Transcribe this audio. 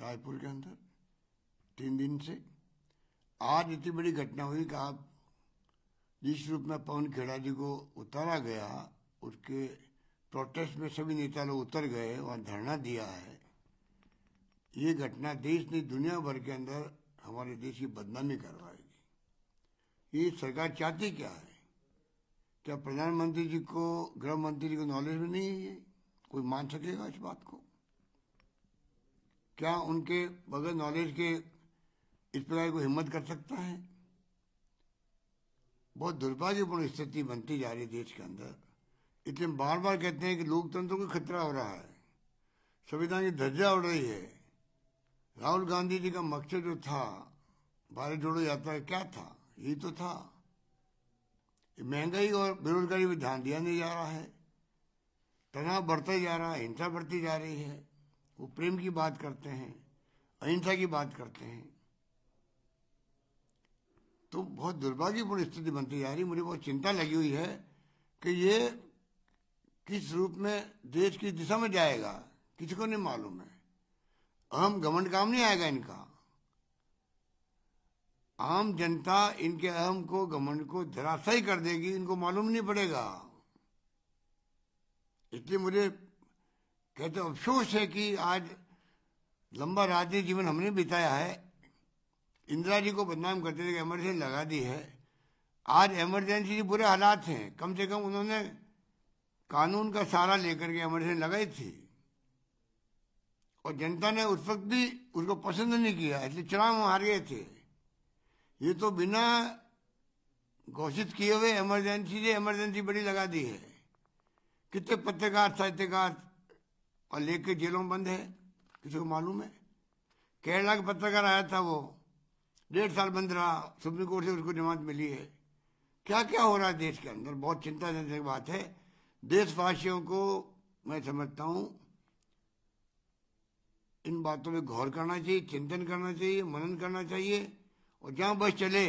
रायपुर के अंदर तीन दिन से आज इतनी बड़ी घटना हुई कि आप जिस रूप में पवन खेड़ा जी को उतारा गया उसके प्रोटेस्ट में सभी नेता लोग उतर गए वहाँ धरना दिया है ये घटना देश ने दुनिया भर के अंदर हमारे देश की बदनामी करवाएगी ये सरकार चाहती क्या है क्या प्रधानमंत्री जी को गृह मंत्री जी को नॉलेज में नहीं है कोई मान सकेगा इस बात को क्या उनके बगैर नॉलेज के प्रकार को हिम्मत कर सकता है बहुत दुर्भाग्यपूर्ण स्थिति बनती जा रही है देश के अंदर इसलिए बार बार कहते हैं कि लोकतंत्र को खतरा हो रहा है संविधान की धज्जा उड़ रही है राहुल गांधी जी का मकसद जो था भारत जोड़ो यात्रा क्या था यही तो था महंगाई और बेरोजगारी पर ध्यान दिया नहीं जा रहा है तनाव बढ़ता जा रहा है हिंसा बढ़ती जा रही है वो प्रेम की बात करते हैं अहिंसा की बात करते हैं तो बहुत दुर्भाग्यपूर्ण स्थिति बनती जा रही मुझे बहुत चिंता लगी हुई है कि ये किस रूप में देश की दिशा में जाएगा किसी को नहीं मालूम है अहम घमंड काम नहीं आएगा इनका आम जनता इनके अहम को गमंड को धराशाई कर देगी इनको मालूम नहीं पड़ेगा इसलिए मुझे कहते अफसोस है कि आज लंबा राजनीतिक जीवन हमने बिताया है इंदिरा जी को बदनाम करते थे कि इमरजेंसी लगा दी है आज इमरजेंसी के बुरे हालात हैं कम से कम उन्होंने कानून का सहारा लेकर के इमरजेंसी लगाई थी और जनता ने उस वक्त भी उसको पसंद नहीं किया इसलिए चुनाव हार गए थे ये तो बिना घोषित किए हुए इमरजेंसी से इमरजेंसी बड़ी लगा दी है कितने पत्रकार साहित्यकार और लेके जेलों में बंद है किसी को मालूम है केरला का पत्रकार आया था वो डेढ़ साल बंद रहा सुप्रीम कोर्ट से उसको जमानत मिली है क्या क्या हो रहा है देश के अंदर बहुत चिंताजनक बात है देशवासियों को मैं समझता हूं इन बातों में गौर करना चाहिए चिंतन करना चाहिए मनन करना चाहिए और जहां बस चले